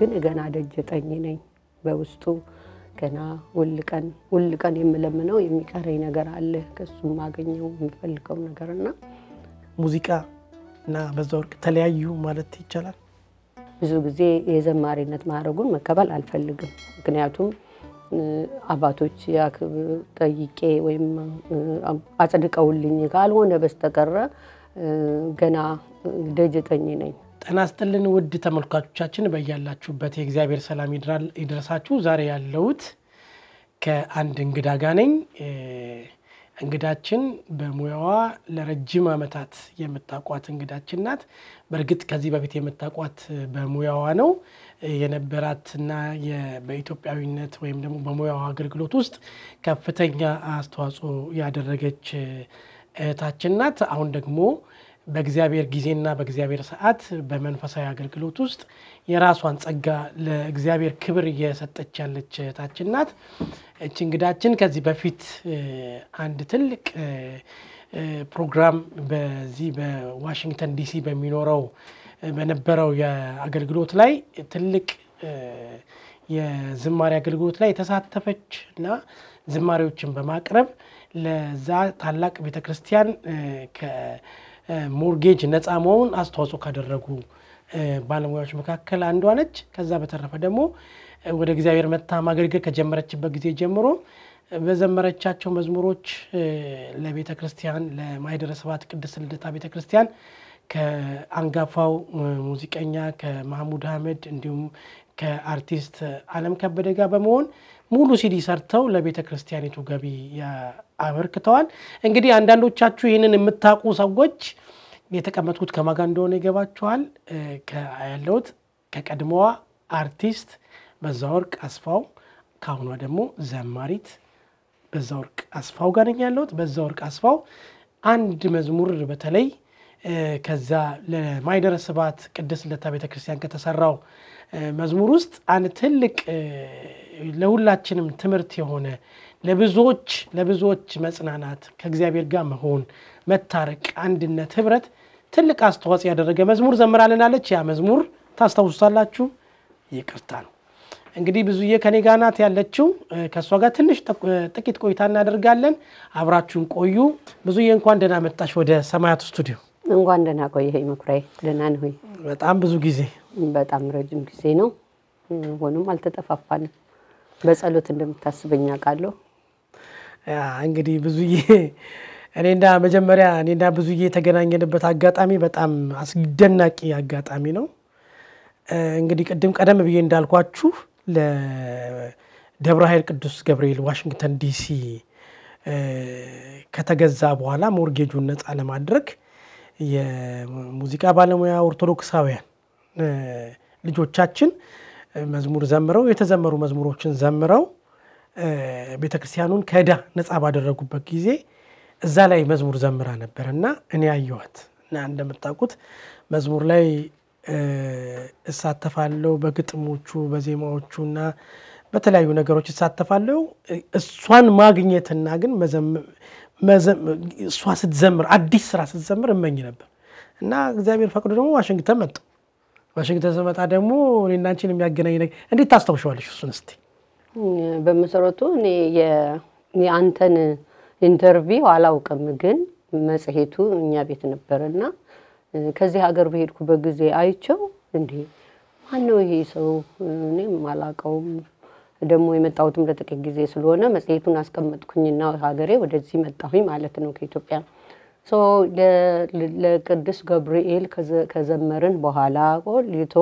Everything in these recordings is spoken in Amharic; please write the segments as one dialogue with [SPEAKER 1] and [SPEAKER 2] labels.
[SPEAKER 1] ግን ገና ደጀ ጠኝ ነኝ። በውስጡ ገና ሁል ቀን የምለምነው የሚቀረኝ ነገር አለ። ከሱ የማገኘው የምፈልገው ነገርና
[SPEAKER 2] ሙዚቃ እና በዛወርቅ ተለያዩ ማለት ይቻላል። ብዙ
[SPEAKER 1] ጊዜ የዘማሪነት ማድረጉን መቀበል አልፈልግም። ምክንያቱም አባቶች ጠይቄ ወይም አጽድቀውልኝ ካልሆነ በስተቀረ ገና ደጀጠኝ ነኝ።
[SPEAKER 2] ጤና ይስጥልን ውድ ተመልካቾቻችን፣ በያላችሁበት የእግዚአብሔር ሰላም ይድረሳችሁ። ዛሬ ያለሁት ከአንድ እንግዳ ጋር ነኝ። እንግዳችን በሙያዋ ለረጅም ዓመታት የምታውቋት እንግዳችን ናት። በእርግጥ ከዚህ በፊት የምታውቋት በሙያዋ ነው የነበራትና በኢትዮጵያዊነት ወይም ደግሞ በሙያዋ አገልግሎት ውስጥ ከፍተኛ አስተዋጽኦ ያደረገች እህታችን ናት። አሁን ደግሞ በእግዚአብሔር ጊዜና በእግዚአብሔር ሰዓት በመንፈሳዊ አገልግሎት ውስጥ የራሷን ጸጋ ለእግዚአብሔር ክብር እየሰጠች ያለች እህታችን ናት። እች እንግዳችን ከዚህ በፊት አንድ ትልቅ ፕሮግራም በዚህ በዋሽንግተን ዲሲ በሚኖረው በነበረው የአገልግሎት ላይ ትልቅ የዝማሬ አገልግሎት ላይ የተሳተፈች እና ዝማሬዎችን በማቅረብ ለዛ ታላቅ ቤተክርስቲያን ሞርጌጅ ነፃ መሆን አስተዋጽኦ ካደረጉ ባለሙያዎች መካከል አንዷ ነች። ከዛ በተረፈ ደግሞ ወደ እግዚአብሔር መታ ማገልገል ከጀመረችበት ጊዜ ጀምሮ በዘመረቻቸው መዝሙሮች ለቤተ ክርስቲያን ለማኅደረ ስብሐት ቅድስት ልደታ ቤተ ክርስቲያን ከአንጋፋው ሙዚቀኛ ከማህሙድ አህመድ እንዲሁም ከአርቲስት አለም ከበደ ጋር በመሆን ሙሉ ሲዲ ሰርተው ለቤተ ክርስቲያኒቱ ገቢ አበርክተዋል። እንግዲህ አንዳንዶቻችሁ ይህንን የምታውቁ ሰዎች የተቀመጥኩት ከማጋ እንደሆነ ይገባችኋል። ያለሁት ከቀድሞዋ አርቲስት በዛወርቅ አስፋው ከአሁኗ ደግሞ ዘማሪት በዛወርቅ አስፋው ጋር ነኝ ያለሁት። በዛወርቅ አስፋው አንድ መዝሙር በተለይ ከዛ ለማይደረ ስብሐት ቅድስት ልደታ ቤተክርስቲያን ከተሰራው መዝሙር ውስጥ አንድ ትልቅ ለሁላችንም ትምህርት የሆነ ለብዙዎች ለብዙዎች መጽናናት ከእግዚአብሔር ጋር መሆን መታረቅ፣ አንድነት፣ ህብረት ትልቅ አስተዋጽኦ ያደረገ መዝሙር ዘምራልናለች። ያ መዝሙር ታስታውሳላችሁ፣ ይቅርታ ነው። እንግዲህ ብዙዬ ከኔ ጋር ናት ያለችው። ከእሷ ጋር ትንሽ ጥቂት ቆይታ እናደርጋለን። አብራችሁን ቆዩ። ብዙዬ እንኳን ደህና መጣሽ ወደ ሰማያቱ ስቱዲዮ።
[SPEAKER 1] እንኳን ደህና ቆየ መኩሪያ። ደህና ነህ? በጣም ብዙ ጊዜ በጣም ረጅም ጊዜ ነው። ሆኖም አልተጠፋፋንም። በጸሎት እንደምታስበኝ አውቃለሁ።
[SPEAKER 2] እንግዲህ ብዙዬ እኔና መጀመሪያ እኔና ብዙዬ የተገናኘንበት አጋጣሚ በጣም አስደናቂ አጋጣሚ ነው። እንግዲህ ቅድም ቀደም ብዬ እንዳልኳችሁ ለደብረ ኃይል ቅዱስ ገብርኤል ዋሽንግተን ዲሲ ከተገዛ በኋላ ሞርጌጁን ነፃ ለማድረግ የሙዚቃ ባለሙያ ኦርቶዶክሳውያን ልጆቻችን መዝሙር ዘምረው የተዘመሩ መዝሙሮችን ዘምረው ቤተ ክርስቲያኑን ከዕዳ ነፃ ባደረጉበት ጊዜ እዛ ላይ መዝሙር ዘምራ ነበር እና እኔ አየኋት እና እንደምታውቁት መዝሙር ላይ እሳተፋለሁ በግጥሞቹ በዜማዎቹ እና በተለያዩ ነገሮች እሳተፋለሁ። እሷን ማግኘትና ግን እሷ ስትዘምር አዲስ ስራ ስትዘምር እመኝ ነበር እና እግዚአብሔር ፈቅዶ ደግሞ ዋሽንግተን መጡ ዋሽንግተን ስመጣ ደግሞ እኔና አንቺን የሚያገናኝ ነገር እንዴት ታስታውሸዋለሽ? እሱን እስቲ
[SPEAKER 1] በመሰረቱ እኔ የአንተን ኢንተርቪው አላውቅም፣ ግን መጽሔቱ እኛ ቤት ነበርና ከዚህ ሀገር በሄድኩ ጊዜ አይቸው እንዴ ማን ነው ይሄ ሰው? እኔም አላውቀውም። ደግሞ የመጣሁትም ለጥቂት ጊዜ ስለሆነ መጽሔቱን አስቀመጥኩኝና ሀገሬ ወደዚህ መጣሁኝ ማለት ነው ከኢትዮጵያ። ለቅዱስ ገብርኤል ከዘመርን በኋላ ቆይቶ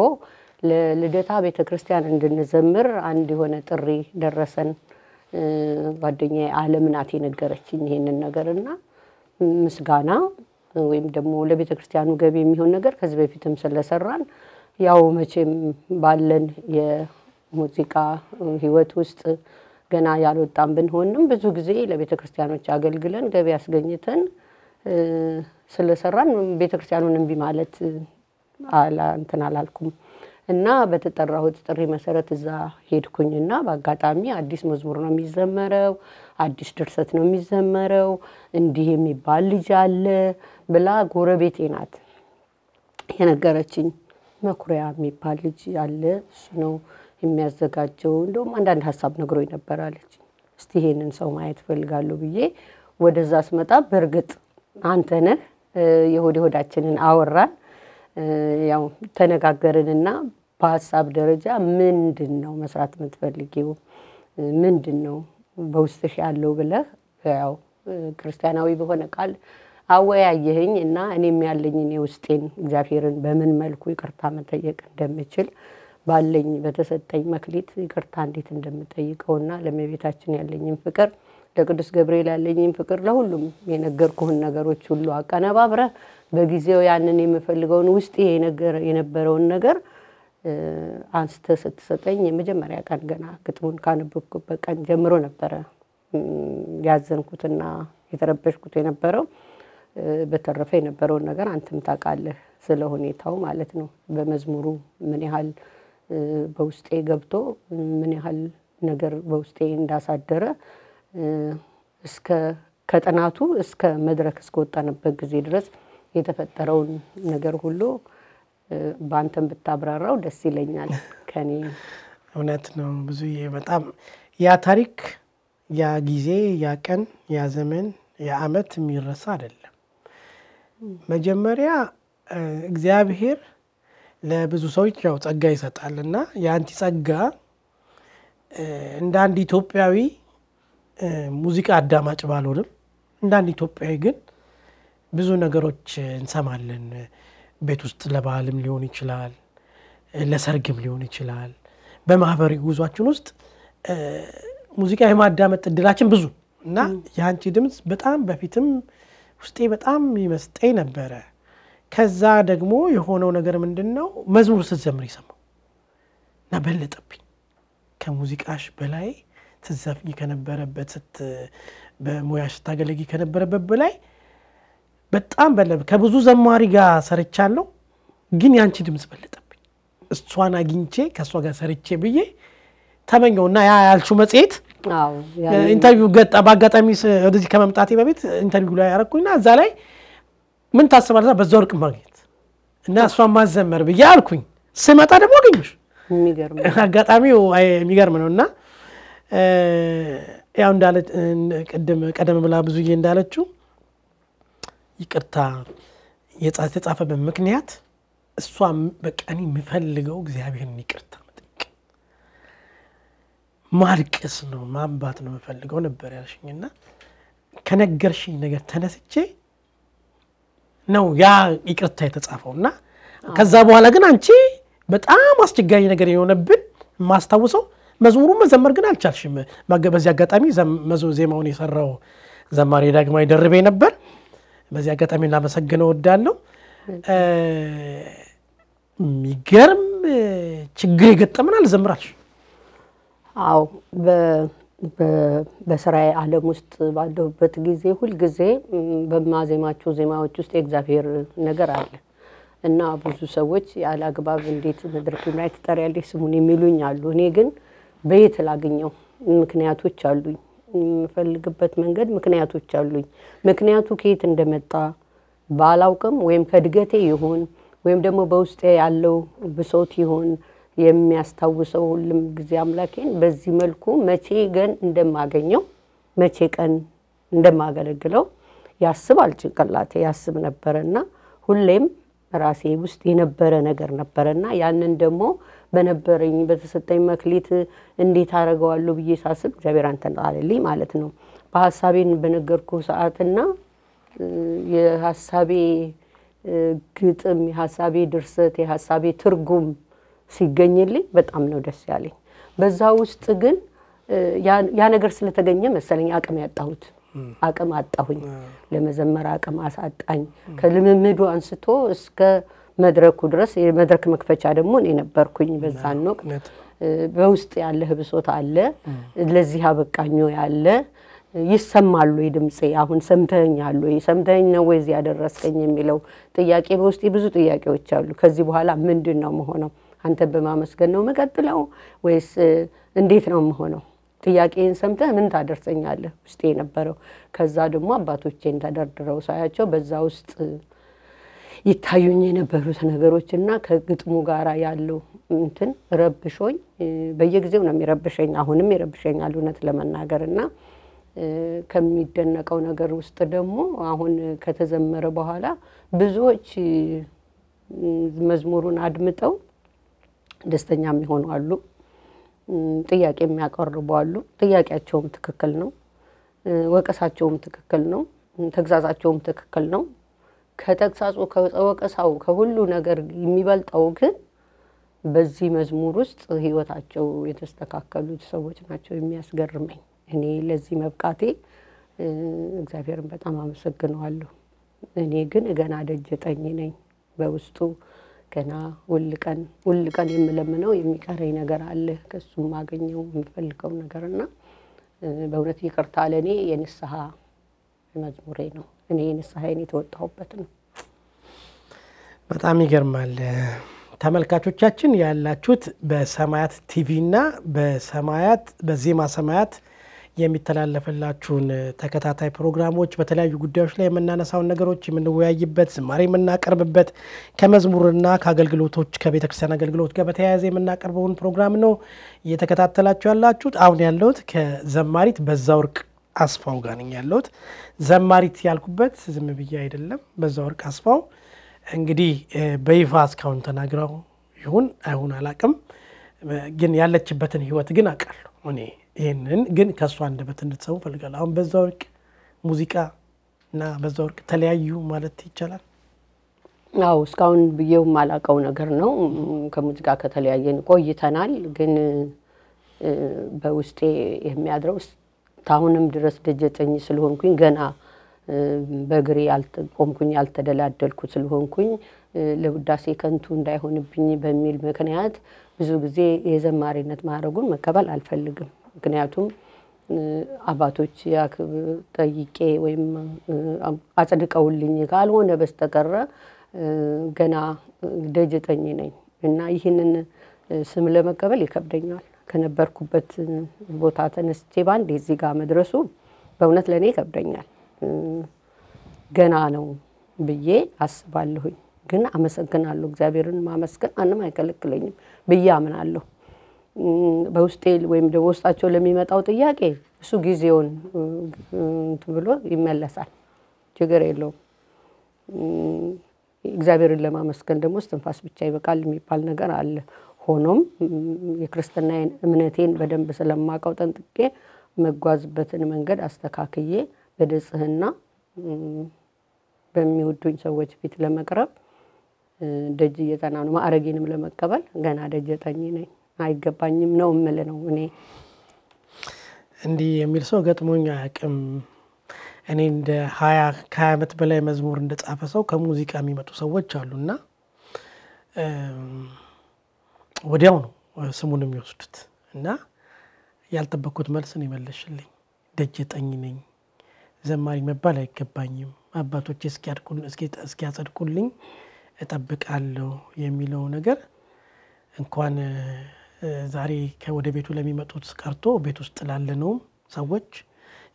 [SPEAKER 1] ለልደታ ቤተ ክርስቲያን እንድንዘምር አንድ የሆነ ጥሪ ደረሰን። ጓደኛ አለም ናት የነገረችኝ ይሄንን ነገር እና ምስጋና ወይም ደግሞ ለቤተ ክርስቲያኑ ገቢ የሚሆን ነገር ከዚህ በፊትም ስለሰራን ያው መቼም ባለን የሙዚቃ ሕይወት ውስጥ ገና ያልወጣን ብንሆንም ብዙ ጊዜ ለቤተ ክርስቲያኖች አገልግለን ገቢ አስገኝተን ስለሰራን ቤተክርስቲያኑን እምቢ ማለት እንትን አላልኩም እና በተጠራሁት ጥሪ መሰረት እዛ ሄድኩኝ እና በአጋጣሚ አዲስ መዝሙር ነው የሚዘመረው፣ አዲስ ድርሰት ነው የሚዘመረው፣ እንዲህ የሚባል ልጅ አለ ብላ ጎረቤቴ ናት የነገረችኝ። መኩሪያ የሚባል ልጅ አለ፣ እሱ ነው የሚያዘጋጀው። እንደውም አንዳንድ ሀሳብ ነግሮኝ ነበር እስቲ ይሄንን ሰው ማየት እፈልጋለሁ ብዬ ወደዛ ስመጣ በእርግጥ አንተ ነህ የሆድ ሆዳችንን አወራን፣ ያው ተነጋገርንና በሀሳብ ደረጃ ምንድን ነው መስራት የምትፈልጊው ምንድን ነው በውስጥሽ ያለው ብለህ ያው ክርስቲያናዊ በሆነ ቃል አወያየህኝ እና እኔም ያለኝን የውስጤን እግዚአብሔርን በምን መልኩ ይቅርታ መጠየቅ እንደምችል ባለኝ በተሰጠኝ መክሊት ይቅርታ እንዴት እንደምጠይቀውና ለመቤታችን ያለኝን ፍቅር ለቅዱስ ገብርኤል ያለኝም ፍቅር ለሁሉም የነገርኩህን ነገሮች ሁሉ አቀነባብረ በጊዜው ያንን የምፈልገውን ውስጥ የነበረውን ነገር አንስተ ስትሰጠኝ የመጀመሪያ ቀን ገና ግጥሙን ካነበብኩበት ቀን ጀምሮ ነበረ ያዘንኩትና የተረበሽኩት የነበረው። በተረፈ የነበረውን ነገር አንተም ታውቃለህ ስለ ሁኔታው ማለት ነው። በመዝሙሩ ምን ያህል በውስጤ ገብቶ ምን ያህል ነገር በውስጤ እንዳሳደረ እስከ ከጥናቱ እስከ መድረክ እስከወጣንበት ጊዜ ድረስ የተፈጠረውን ነገር ሁሉ በአንተን ብታብራራው ደስ ይለኛል።
[SPEAKER 2] ከኔ እውነት ነው ብዙ በጣም ያ ታሪክ ያ ጊዜ ያ ቀን ያ ዘመን ያ አመት የሚረሳ አይደለም። መጀመሪያ እግዚአብሔር ለብዙ ሰዎች ያው ጸጋ ይሰጣል እና የአንቲ ጸጋ እንደ አንድ ኢትዮጵያዊ ሙዚቃ አዳማጭ ባልሆንም እንዳንድ ኢትዮጵያዊ ግን ብዙ ነገሮች እንሰማለን። ቤት ውስጥ ለበዓልም ሊሆን ይችላል፣ ለሰርግም ሊሆን ይችላል። በማህበሪ ጉዟችን ውስጥ ሙዚቃ የማዳመጥ እድላችን ብዙ እና የአንቺ ድምፅ በጣም በፊትም ውስጤ በጣም ይመስጠኝ ነበረ። ከዛ ደግሞ የሆነው ነገር ምንድን ነው መዝሙር ስትዘምር ይሰማው እና በለጠብኝ ከሙዚቃሽ በላይ ስትዘፍኝ ከነበረበት በሙያ ስታገለግ ከነበረበት በላይ በጣም በለብ ከብዙ ዘማሪ ጋር ሰርቻለሁ፣ ግን ያንቺ ድምፅ በለጠብኝ። እሷን አግኝቼ ከእሷ ጋር ሰርቼ ብዬ ተመኘው እና ያ ያልቹ መጽሔት ኢንተርቪው ገጣ በአጋጣሚ ወደዚህ ከመምጣቴ በፊት ኢንተርቪው ላይ ያረኩኝና እዛ ላይ ምን ታስባለ በዛ ወርቅ ማግኘት እና እሷን ማዘመር ብዬ አልኩኝ። ስመጣ ደግሞ አገኘሽ። አጋጣሚው የሚገርም ነው እና ያው እንዳለች ቀደም ብላ ብዙዬ እንዳለችው ይቅርታ የተጻፈበት ምክንያት እሷ በቀን የምፈልገው እግዚአብሔርን ይቅርታ መጠየቅ ማልቀስ ነው ማንባት ነው የምፈልገው ነበር ያልሽኝና ከነገርሽኝ ነገር ተነስቼ ነው ያ ይቅርታ የተጻፈው እና ከዛ በኋላ ግን አንቺ በጣም አስቸጋሪ ነገር የሆነብን የማስታውሰው መዝሙሩን መዘመር ግን አልቻልሽም። በዚህ አጋጣሚ ዜማውን የሰራው ዘማሪ ዳግማዊ ደርቤ ነበር። በዚህ አጋጣሚ ላመሰግነው እወዳለሁ። የሚገርም ችግር የገጠምን አልዘምራል። አዎ
[SPEAKER 1] በስራዬ ዓለም ውስጥ ባለሁበት ጊዜ ሁልጊዜ በማዜማቸው ዜማዎች ውስጥ የእግዚአብሔር ነገር አለ እና ብዙ ሰዎች ያለ አግባብ እንዴት መድረክ ላይ ትጠሪያለሽ ስሙን የሚሉኝ አሉ። እኔ ግን በየት ላገኘው ምክንያቶች አሉኝ። የምፈልግበት መንገድ ምክንያቶች አሉኝ። ምክንያቱ ከየት እንደመጣ ባላውቅም ወይም ከእድገቴ ይሆን ወይም ደግሞ በውስጤ ያለው ብሶት ይሆን የሚያስታውሰው ሁሉም ጊዜ አምላኬን በዚህ መልኩ መቼ ገን እንደማገኘው መቼ ቀን እንደማገለግለው ያስባል። ጭንቅላቴ ያስብ ነበረና ሁሌም ራሴ ውስጥ የነበረ ነገር ነበረና ያንን ደግሞ በነበረኝ በተሰጠኝ መክሊት እንዴት አደርገዋለሁ ብዬ ሳስብ እግዚአብሔር አንተን አለልኝ ማለት ነው። በሀሳቤን በነገርኩ ሰዓትና የሀሳቤ ግጥም፣ የሀሳቤ ድርሰት፣ የሀሳቤ ትርጉም ሲገኝልኝ በጣም ነው ደስ ያለኝ። በዛ ውስጥ ግን ያ ነገር ስለተገኘ መሰለኝ አቅም ያጣሁት አቅም አጣሁኝ፣ ለመዘመር አቅም አሳጣኝ። ከልምምዱ አንስቶ እስከ መድረኩ ድረስ የመድረክ መክፈቻ ደግሞ እኔ ነበርኩኝ። በዛን ወቅት በውስጥ ያለ ህብሶት አለ፣ ለዚህ አበቃኞ ያለ ይሰማሉ ወይ ድምፄ? አሁን ሰምተኸኛል ወይ ነው ወይ ያደረስከኝ የሚለው ጥያቄ በውስጤ ብዙ ጥያቄዎች አሉ። ከዚህ በኋላ ምንድን ነው መሆነው? አንተን በማመስገን ነው መቀጥለው ወይስ እንዴት ነው መሆነው? ጥያቄን ሰምተህ ምን ታደርሰኛለህ ውስጤ የነበረው። ከዛ ደግሞ አባቶቼን ተደርድረው ሳያቸው በዛ ውስጥ ይታዩኝ የነበሩት ነገሮች እና ከግጥሙ ጋር ያለው እንትን ረብሾኝ፣ በየጊዜው ነው የሚረብሸኝ፣ አሁንም ይረብሸኛል እውነት ለመናገር እና ከሚደነቀው ነገር ውስጥ ደግሞ አሁን ከተዘመረ በኋላ ብዙዎች መዝሙሩን አድምጠው ደስተኛ የሚሆኑ አሉ። ጥያቄ የሚያቀርቡ አሉ። ጥያቄያቸውም ትክክል ነው፣ ወቀሳቸውም ትክክል ነው፣ ተግዛዛቸውም ትክክል ነው። ከተግሳጹ ከወቀሳው ከሁሉ ነገር የሚበልጠው ግን በዚህ መዝሙር ውስጥ ህይወታቸው የተስተካከሉት ሰዎች ናቸው የሚያስገርመኝ። እኔ ለዚህ መብቃቴ እግዚአብሔርን በጣም አመሰግነዋለሁ። እኔ ግን ገና ደጀጠኝ ነኝ በውስጡ ገና ሁል ቀን ሁል ቀን የምለምነው የሚቀረኝ ነገር አለ ከሱ ማገኘው የምፈልገው ነገር እና በእውነት ይቅርታ ለእኔ የንስሐ መዝሙሬ ነው። እኔ የንስሐዬን የተወጣሁበት ነው።
[SPEAKER 2] በጣም ይገርማል። ተመልካቾቻችን ያላችሁት በሰማያት ቲቪ እና በሰማያት በዜማ ሰማያት የሚተላለፍላችሁን ተከታታይ ፕሮግራሞች በተለያዩ ጉዳዮች ላይ የምናነሳውን ነገሮች የምንወያይበት ዝማሬ የምናቀርብበት ከመዝሙርና ከአገልግሎቶች ከቤተክርስቲያን አገልግሎት ጋር በተያያዘ የምናቀርበውን ፕሮግራም ነው እየተከታተላችሁ ያላችሁት። አሁን ያለሁት ከዘማሪት በዛ ወርቅ አስፋው ጋር ነኝ ያለሁት። ዘማሪት ያልኩበት ዝም ብዬ አይደለም። በዛወርቅ አስፋው እንግዲህ በይፋ እስካሁን ተናግራው ይሁን አይሁን አላቅም፣ ግን ያለችበትን ህይወት ግን አውቃለሁ እኔ ይህንን ግን ከእሷ አንደበት እንድትሰሙ ፈልጋለሁ። አሁን በዛ ወርቅ ሙዚቃ እና በዛ ወርቅ ተለያዩ ማለት ይቻላል?
[SPEAKER 1] አዎ እስካሁን ብዬው የማላውቀው ነገር ነው። ከሙዚቃ ከተለያየን ቆይተናል፣ ግን በውስጤ የሚያድረው እስካሁንም ድረስ ደጀጠኝ ስለሆንኩኝ ገና በእግሬ ያልቆምኩኝ ያልተደላደልኩ ስለሆንኩኝ ለውዳሴ ከንቱ እንዳይሆንብኝ በሚል ምክንያት ብዙ ጊዜ የዘማሪነት ማድረጉን መቀበል አልፈልግም። ምክንያቱም አባቶች ጠይቄ ወይም አጽድቀውልኝ ካልሆነ በስተቀረ ገና ደጅጠኝ ነኝ እና ይህንን ስም ለመቀበል ይከብደኛል። ከነበርኩበት ቦታ ተነስቼ ባንድ የዚህ ጋር መድረሱ በእውነት ለእኔ ይከብደኛል። ገና ነው ብዬ አስባለሁኝ። ግን አመሰግናለሁ። እግዚአብሔርን ማመስገን ማንም አይከለክለኝም ብዬ አምናለሁ። በውስጤ ወይም ደግሞ ውስጣቸው ለሚመጣው ጥያቄ እሱ ጊዜውን እንትን ብሎ ይመለሳል። ችግር የለውም። እግዚአብሔርን ለማመስገን ደግሞ እስትንፋስ ብቻ ይበቃል የሚባል ነገር አለ። ሆኖም የክርስትና እምነቴን በደንብ ስለማውቀው ጠንጥቄ መጓዝበትን መንገድ አስተካክዬ በንጽህና በሚወዱኝ ሰዎች ፊት ለመቅረብ ደጅ እየጠና ነው። ማዕረጌንም ለመቀበል ገና ደጅ ጠኝ ነኝ። አይገባኝም ነው የምል ነው እኔ
[SPEAKER 2] እንዲህ የሚል ሰው ገጥሞኝ አያውቅም። እኔ እንደ ሀያ ከሀያ ዓመት በላይ መዝሙር እንደጻፈ ሰው ከሙዚቃ የሚመጡ ሰዎች አሉና ወዲያው ነው ስሙን የሚወስዱት እና ያልጠበኩት መልስ ነው የመለሽልኝ። ደጀ ጠኝ ነኝ፣ ዘማሪ መባል አይገባኝም፣ አባቶች እስኪያጸድቁልኝ እጠብቃለሁ የሚለው ነገር እንኳን ዛሬ ወደ ቤቱ ለሚመጡት ቀርቶ ቤት ውስጥ ላለነውም ሰዎች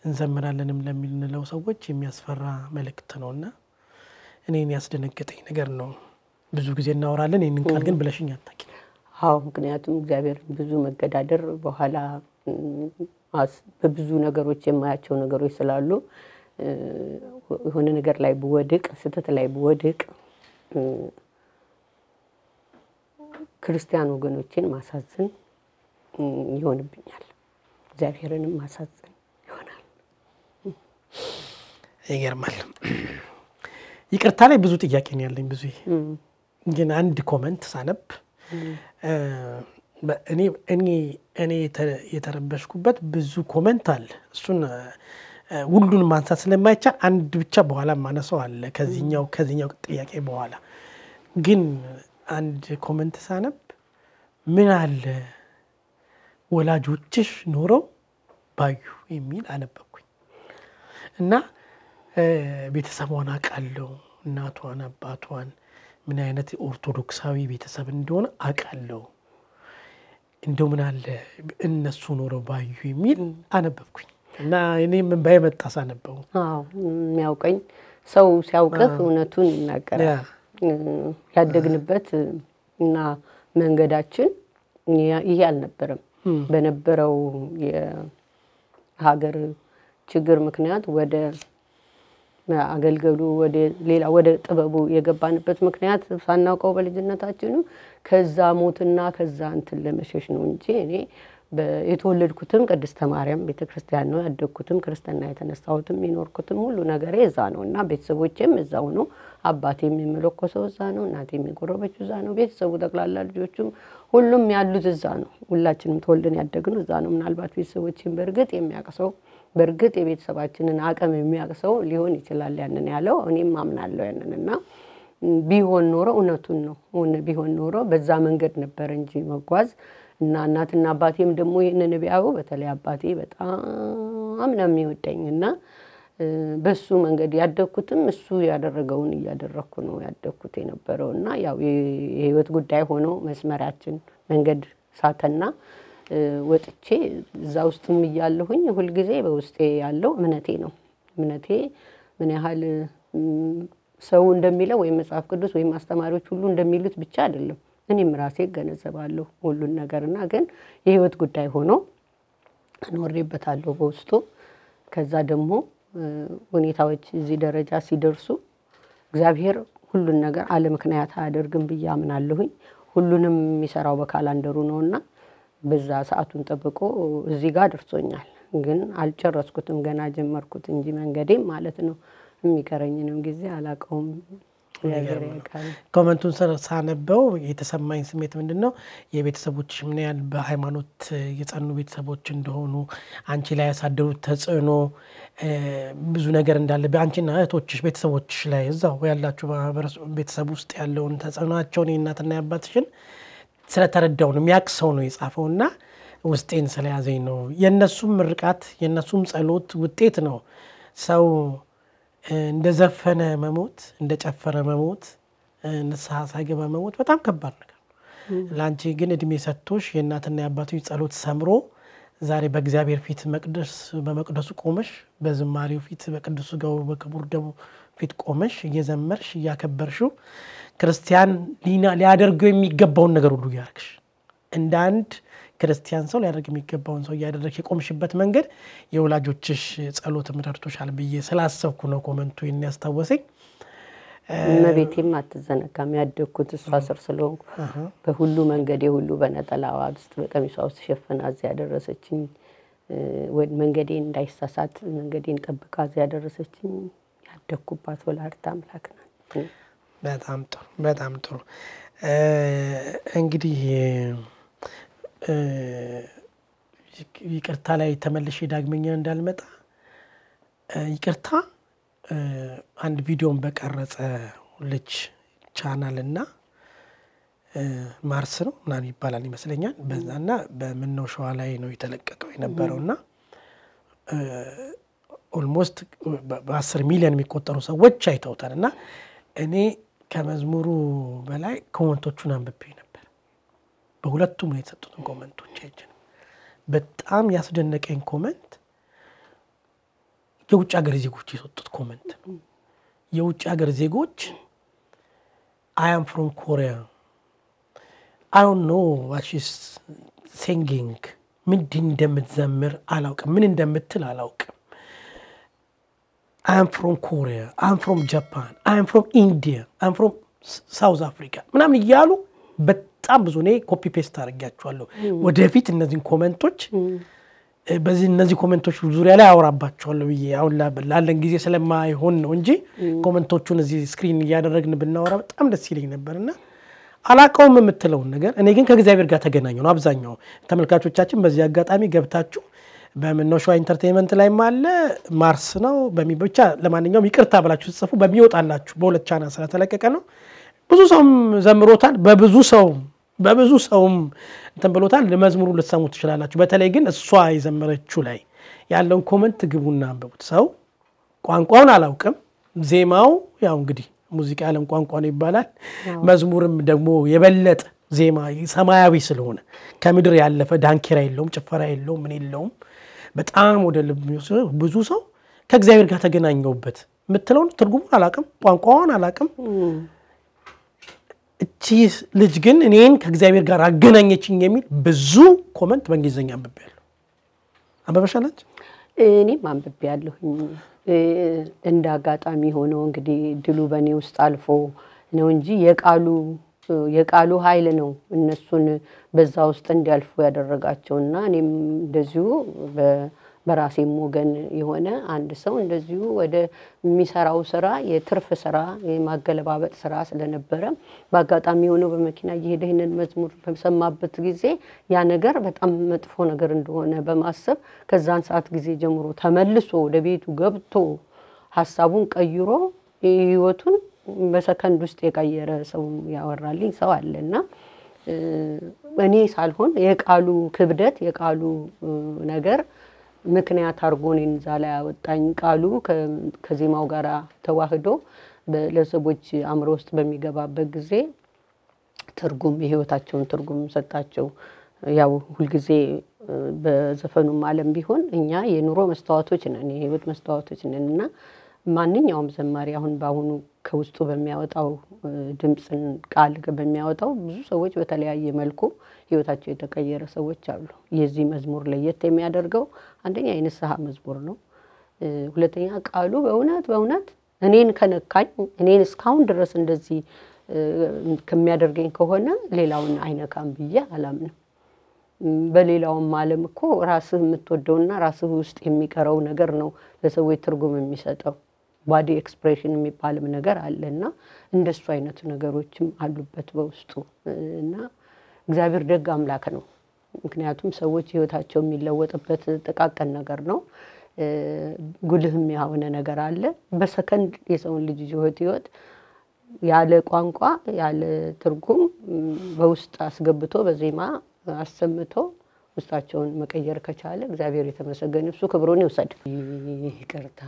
[SPEAKER 2] እንዘምራለንም ለሚንለው ሰዎች የሚያስፈራ መልእክት ነው እና እኔን ያስደነገጠኝ ነገር ነው። ብዙ ጊዜ እናወራለን ይህንን ቃል ግን ብለሽኝ አታቂ።
[SPEAKER 1] አዎ ምክንያቱም እግዚአብሔር ብዙ መገዳደር በኋላ በብዙ ነገሮች የማያቸው ነገሮች ስላሉ የሆነ ነገር ላይ ብወድቅ ስህተት ላይ ብወድቅ ክርስቲያን ወገኖችን
[SPEAKER 2] ማሳዘን ይሆንብኛል፣ እግዚአብሔርንም ማሳዘን ይሆናል። ይገርማል። ይቅርታ ላይ ብዙ ጥያቄ ነው ያለኝ። ብዙ ግን አንድ ኮመንት ሳነብ እኔ የተረበሽኩበት ብዙ ኮመንት አለ። እሱን ሁሉን ማንሳት ስለማይቻል አንድ ብቻ በኋላ ማነሰው አለ ከዚኛው ከዚኛው ጥያቄ በኋላ ግን አንድ ኮመንት ሳነብ ምን አለ ወላጆችሽ ኖረው ባዩ የሚል አነበብኩኝ እና ቤተሰቧን አውቃለሁ። እናቷን አባቷን ምን አይነት ኦርቶዶክሳዊ ቤተሰብ እንደሆነ አውቃለሁ። እንደው ምን አለ እነሱ ኖረው ባዩ የሚል አነበብኩኝ እና እኔ ምን ባይመጣ ሳነበው የሚያውቀኝ ሰው ሲያውቅህ እውነቱን
[SPEAKER 1] ይናገራል። ያደግንበት እና መንገዳችን ይህ አልነበረም። በነበረው የሀገር ችግር ምክንያት ወደ አገልገሉ ወደ ሌላ ወደ ጥበቡ የገባንበት ምክንያት ሳናውቀው በልጅነታችን ከዛ ሞትና ከዛ እንትን ለመሸሽ ነው እንጂ እኔ የተወለድኩትም ቅድስተ ማርያም ቤተ ክርስቲያን ነው። ያደግኩትም ክርስትና የተነሳሁትም የኖርኩትም ሁሉ ነገሬ እዛ ነው እና ቤተሰቦቼም እዛው ነው። አባቴ የሚመለኮሰው እዛ ነው። እናቴ የሚቆረበች እዛ ነው። ቤተሰቡ ጠቅላላ ልጆቹም ሁሉም ያሉት እዛ ነው። ሁላችንም ተወልደን ያደግነው እዛ ነው። ምናልባት ቤተሰቦችን በእርግጥ የሚያቅሰው በእርግጥ የቤተሰባችንን አቅም የሚያቅሰው ሊሆን ይችላል ያንን ያለው እኔም አምናለሁ ያንን እና ቢሆን ኖሮ እውነቱን ነው ቢሆን ኖሮ በዛ መንገድ ነበር እንጂ መጓዝ እና እናትና አባቴም ደግሞ ይህንን ቢያዩ በተለይ አባቴ በጣም ነው የሚወደኝ እና በሱ መንገድ ያደግኩትም እሱ ያደረገውን እያደረግኩ ነው ያደግኩት የነበረው እና ያው የህይወት ጉዳይ ሆኖ መስመራችን መንገድ ሳተና ወጥቼ እዛ ውስጥም እያለሁኝ ሁልጊዜ በውስጤ ያለው እምነቴ ነው። እምነቴ ምን ያህል ሰው እንደሚለው ወይም መጽሐፍ ቅዱስ ወይም አስተማሪዎች ሁሉ እንደሚሉት ብቻ አይደለም። እኔም ራሴ እገነዘባለሁ ሁሉን ነገርና ግን የህይወት ጉዳይ ሆኖ እኖሬበታለሁ በውስጡ። ከዛ ደግሞ ሁኔታዎች እዚህ ደረጃ ሲደርሱ እግዚአብሔር ሁሉን ነገር አለ ምክንያት አያደርግም ብዬ አምናለሁኝ። ሁሉንም የሚሰራው በካላንደሩ ነውና በዛ ሰዓቱን ጠብቆ እዚህ ጋር ደርሶኛል። ግን አልጨረስኩትም፣ ገና ጀመርኩት እንጂ መንገዴም ማለት ነው። የሚቀረኝንም ጊዜ አላውቀውም። ነገር
[SPEAKER 2] ኮመንቱን ሳነበው የተሰማኝ ስሜት ምንድን ነው? የቤተሰቦችሽ ምን ያህል በሃይማኖት የጸኑ ቤተሰቦች እንደሆኑ አንቺ ላይ ያሳደሩት ተጽዕኖ ብዙ ነገር እንዳለ በአንቺና እህቶችሽ ቤተሰቦችሽ ላይ እዛው ያላችሁ ቤተሰብ ውስጥ ያለውን ተጽዕኖቸውን የእናትና ያባትሽን ስለተረዳው ነው የሚያቅሰው ነው የጻፈው እና ውስጤን ስለያዘኝ ነው። የእነሱም ምርቃት የእነሱም ጸሎት ውጤት ነው ሰው እንደ ዘፈነ መሞት፣ እንደ ጨፈረ መሞት፣ ንስሐ ሳይገባ መሞት በጣም ከባድ ነገር ነው። ለአንቺ ግን እድሜ ሰጥቶሽ የእናትና የአባቶች ጸሎት ሰምሮ ዛሬ በእግዚአብሔር ፊት መቅደስ በመቅደሱ ቆመሽ በዝማሬው ፊት በቅዱስ ገቡ በክቡር ደሙ ፊት ቆመሽ እየዘመርሽ እያከበርሽው ክርስቲያን ሊያደርገው የሚገባውን ነገር ሁሉ እያደረግሽ እንደ አንድ ክርስቲያን ሰው ሊያደርግ የሚገባውን ሰው እያደረግ የቆምሽበት መንገድ የወላጆችሽ ጸሎት ምረድቶሻል ብዬ ስላሰብኩ ነው ኮመንቱ ያስታወሰኝ። እመቤቴም
[SPEAKER 1] አትዘነጋም። ያደግኩት እሷ ስር ስለሆንኩ በሁሉ መንገዴ ሁሉ በነጠላዋ ውስጥ በቀሚሷ ውስጥ ሸፍና እዚያ ያደረሰችኝ፣ መንገዴን እንዳይሳሳት መንገዴን ጠብቃ እዚያ ያደረሰችኝ ያደግኩባት ወላዲተ አምላክ ናት።
[SPEAKER 2] በጣም ጥሩ፣ በጣም ጥሩ እንግዲህ ይቅርታ ላይ ተመልሼ ዳግመኛ እንዳልመጣ ይቅርታ አንድ ቪዲዮን በቀረጸ ልጅ ቻናል እና ማርስ ነው ምናምን ይባላል ይመስለኛል። በዛና በምነው ሸዋ ላይ ነው የተለቀቀው የነበረው እና ኦልሞስት በአስር ሚሊዮን የሚቆጠሩ ሰዎች አይተውታል እና እኔ ከመዝሙሩ በላይ ኮመንቶቹን አንብቤ ነው በሁለቱም ነው የተሰጡትን ኮመንቶች አይችን በጣም ያስደነቀኝ ኮመንት የውጭ ሀገር ዜጎች የሰጡት ኮመንት ነው። የውጭ ሀገር ዜጎች አያም ፍሮም ኮሪያ አሁን ኖ ዋሽስ ሲንጊንግ ምንድን እንደምትዘምር አላውቅም፣ ምን እንደምትል አላውቅም። አም ፍሮም ኮሪያ፣ አም ፍሮም ጃፓን፣ አም ፍሮም ኢንዲያ፣ አም ፍሮም ሳውዝ አፍሪካ ምናምን እያሉ በጣም ብዙ እኔ ኮፒ ፔስት አድርጊያቸዋለሁ። ወደፊት እነዚህን ኮመንቶች በዚህ እነዚህ ኮመንቶች ዙሪያ ላይ አውራባቸዋለሁ ብዬ አሁን ላለን ጊዜ ስለማይሆን ነው እንጂ ኮመንቶቹን እዚህ ስክሪን እያደረግን ብናወራ በጣም ደስ ይለኝ ነበር እና አላቀውም የምትለውን ነገር እኔ ግን ከእግዚአብሔር ጋር ተገናኘ ነው። አብዛኛው ተመልካቾቻችን በዚህ አጋጣሚ ገብታችሁ በምኖሸዋ ኢንተርቴንመንት ላይ አለ ማርስ ነው ብቻ ለማንኛውም ይቅርታ ብላችሁ ስጽፉ በሚወጣላችሁ በሁለት ቻና ስለተለቀቀ ነው ብዙ ሰውም ዘምሮታል። በብዙ ሰው በብዙ ሰውም እንትን ብሎታል። መዝሙሩ ልትሰሙ ትችላላችሁ። በተለይ ግን እሷ የዘመረችው ላይ ያለውን ኮመንት ግቡና አንብቡት። ሰው ቋንቋውን አላውቅም፣ ዜማው ያው እንግዲህ ሙዚቃ ያለም ቋንቋ ነው ይባላል። መዝሙርም ደግሞ የበለጠ ዜማ ሰማያዊ ስለሆነ ከምድር ያለፈ ዳንኪራ የለውም፣ ጭፈራ የለውም፣ ምን የለውም። በጣም ወደ ልብ ብዙ ሰው ከእግዚአብሔር ጋር ተገናኘውበት የምትለውን ትርጉሙን አላቅም፣ ቋንቋውን አላቅም እቺ ልጅ ግን እኔን ከእግዚአብሔር ጋር አገናኘችኝ የሚል ብዙ ኮመንት በእንግሊዝኛ አንብቤያለሁ። አንበበሻለች?
[SPEAKER 1] እኔም አንብቤያለሁኝ። እንደ አጋጣሚ ሆነው እንግዲህ ድሉ በእኔ ውስጥ አልፎ ነው እንጂ የቃሉ የቃሉ ኃይል ነው እነሱን በዛ ውስጥ እንዲያልፉ ያደረጋቸው እና እኔም እንደዚሁ በራሴም ወገን የሆነ አንድ ሰው እንደዚሁ ወደ የሚሰራው ስራ የትርፍ ስራ የማገለባበጥ ስራ ስለነበረ በአጋጣሚ የሆነው በመኪና እየሄደ ይህንን መዝሙር በሰማበት ጊዜ ያ ነገር በጣም መጥፎ ነገር እንደሆነ በማሰብ ከዛን ሰዓት ጊዜ ጀምሮ ተመልሶ ወደ ቤቱ ገብቶ ሀሳቡን ቀይሮ ህይወቱን በሰከንድ ውስጥ የቀየረ ሰው ያወራልኝ ሰው አለ እኔ ሳልሆን የቃሉ ክብደት የቃሉ ነገር ምክንያት አድርጎ እኔን እዛ ላይ አወጣኝ። ቃሉ ከዜማው ጋር ተዋህዶ ለሰዎች አእምሮ ውስጥ በሚገባበት ጊዜ ትርጉም የህይወታቸውን ትርጉም ሰጣቸው። ያው ሁልጊዜ በዘፈኑም ዓለም ቢሆን እኛ የኑሮ መስተዋቶች ነን፣ የህይወት መስተዋቶች ነን እና ማንኛውም ዘማሪ አሁን በአሁኑ ከውስጡ በሚያወጣው ድምፅን ቃል በሚያወጣው ብዙ ሰዎች በተለያየ መልኩ ህይወታቸው የተቀየረ ሰዎች አሉ። የዚህ መዝሙር ለየት የሚያደርገው አንደኛ የንስሐ መዝሙር ነው። ሁለተኛ ቃሉ በእውነት በእውነት እኔን ከነካኝ እኔን እስካሁን ድረስ እንደዚህ ከሚያደርገኝ ከሆነ ሌላውን አይነካም ብዬ አላምንም። በሌላውም ዓለም እኮ ራስህ የምትወደውና ራስህ ውስጥ የሚቀረው ነገር ነው ለሰዎች ትርጉም የሚሰጠው። ባዲ ኤክስፕሬሽን የሚባልም ነገር አለ እንደሱ አይነት ነገሮችም አሉበት በውስጡ እና እግዚአብሔር ደግ አምላክ ነው። ምክንያቱም ሰዎች ህይወታቸው የሚለወጥበት ጥቃቅን ነገር ነው። ጉልህም የሆነ ነገር አለ። በሰከንድ የሰውን ልጅ ህይወት ህይወት ያለ ቋንቋ ያለ ትርጉም በውስጥ አስገብቶ በዜማ አሰምቶ ውስጣቸውን መቀየር ከቻለ እግዚአብሔር የተመሰገነ እሱ ክብሩን ይውሰድ። ይቅርታ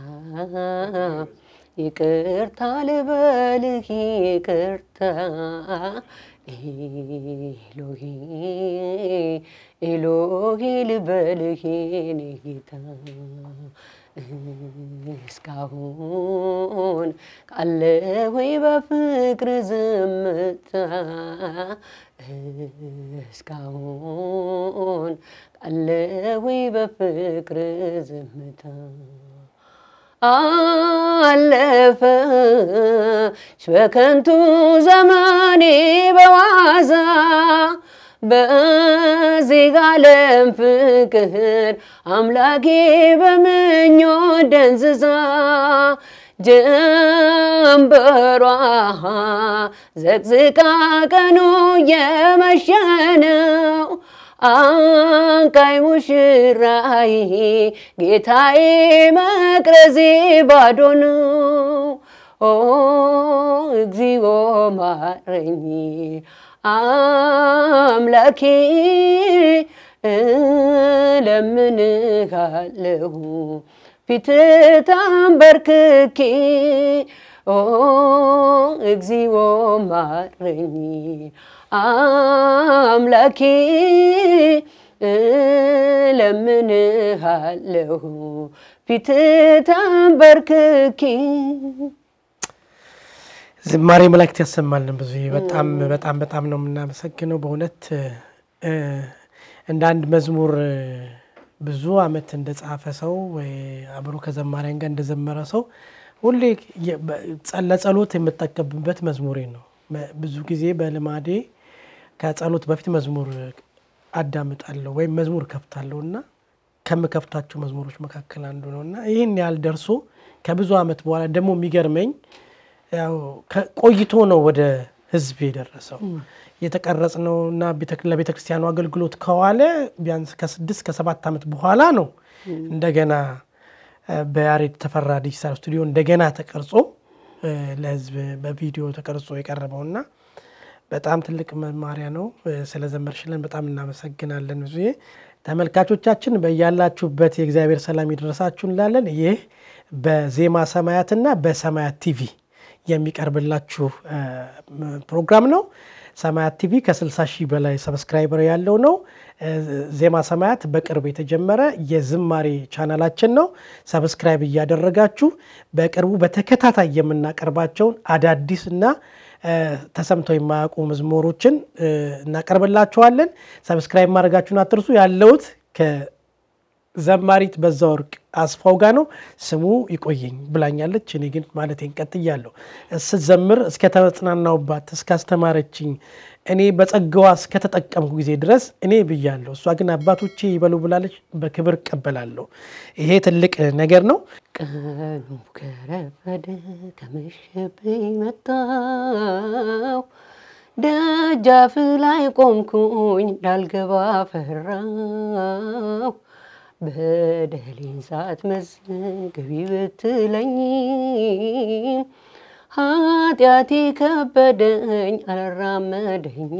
[SPEAKER 1] ይቅርታ ልበልህ ይቅርታ ኢሎሂ ኢሎሂ ልበልህ ኔ ጌታ እስካሁን ቃለወይ በፍቅር ዝምታ እስካሁን ቃለወይ በፍቅር ዝምታ አለፈ በከንቱ ዘመኔ በዋዛ በዚህ ዓለም ፍቅር አምላኬ በምኞት ደንዝዛ ጀንበሯ ዘቅዝቃ ቀኑ የመሸ ነው። አንካይ ሙሽራዬ ጌታዬ መቅረዜ ባዶ ነው። ኦ እግዚኦ ማረኝ አምላኬ እለምንሃለሁ ፊት ተንበርክኬ ኦ እግዚኦ ማረኝ አምላኬ እለምንሃለሁ ፊት ተንበርክኬ
[SPEAKER 2] ዝማሬ መላእክት ያሰማልን ብዙ በጣም በጣም በጣም ነው የምናመሰግነው በእውነት እንደ አንድ መዝሙር ብዙ አመት እንደጻፈ ሰው አብሮ ከዘማሪያን ጋር እንደዘመረ ሰው ሁሌ ለጸሎት የምጠቀምበት መዝሙሬ ነው ብዙ ጊዜ በልማዴ ከጸሎት በፊት መዝሙር አዳምጣለሁ ወይም መዝሙር ከፍታለሁ እና ከምከፍታቸው መዝሙሮች መካከል አንዱ ነው እና ይህን ያህል ደርሶ ከብዙ አመት በኋላ ደግሞ የሚገርመኝ ያው ቆይቶ ነው ወደ ህዝብ የደረሰው የተቀረጽ ነው እና ለቤተ ክርስቲያኑ አገልግሎት ከዋለ ቢያንስ ከስድስት ከሰባት ዓመት በኋላ ነው እንደገና በያሬድ ተፈራ ዲጂታል ስቱዲዮ እንደገና ተቀርጾ ለህዝብ በቪዲዮ ተቀርጾ የቀረበው እና በጣም ትልቅ መማሪያ ነው። ስለዘመርሽለን በጣም እናመሰግናለን። ብዙ ተመልካቾቻችን በያላችሁበት የእግዚአብሔር ሰላም ይድረሳችሁ እንላለን። ይህ በዜማ ሰማያትና በሰማያት ቲቪ የሚቀርብላችሁ ፕሮግራም ነው። ሰማያት ቲቪ ከ60 ሺህ በላይ ሰብስክራይበር ያለው ነው። ዜማ ሰማያት በቅርብ የተጀመረ የዝማሬ ቻናላችን ነው። ሰብስክራይብ እያደረጋችሁ በቅርቡ በተከታታይ የምናቀርባቸውን አዳዲስ እና ተሰምተው የማያውቁ መዝሙሮችን እናቀርብላችኋለን። ሰብስክራይብ ማድረጋችሁን አትርሱ። ያለውት ዘማሪት በዛ ወርቅ አስፋው ጋ ነው ስሙ ይቆየኝ ብላኛለች። እኔ ግን ማለቴን ቀጥያለሁ። እስዘምር እስከተጽናናውባት እስካስተማረችኝ እኔ በጸጋዋ እስከተጠቀምኩ ጊዜ ድረስ እኔ ብያለሁ፣ እሷ ግን አባቶቼ ይበሉ ብላለች። በክብር ቀበላለሁ ይሄ ትልቅ ነገር ነው። ቀኑ ከረፈደ ከመሸብኝ
[SPEAKER 1] መጣው ደጃፍ ላይ ቆምኩኝ፣ እንዳልገባ ፈራው በደሌን ሳትመዝን ግቢ ብትለኝ ኃጢአቴ ከበደኝ አላራመደኝ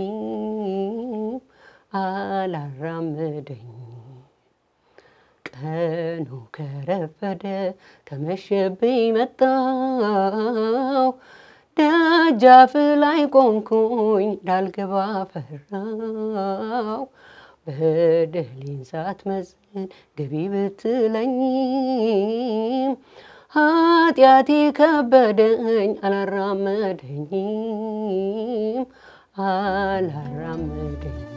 [SPEAKER 1] አላራመደኝ ቀኑ ከረፈደ ከመሸብኝ መጣው ደጃፍ ላይ ቆምኩኝ ዳልገባ ፈራው በደህሊን ሳትመዝን ግቢ ብትለኝም ኃጢአቴ ከበደኝ አላራመደኝም አላራመደኝ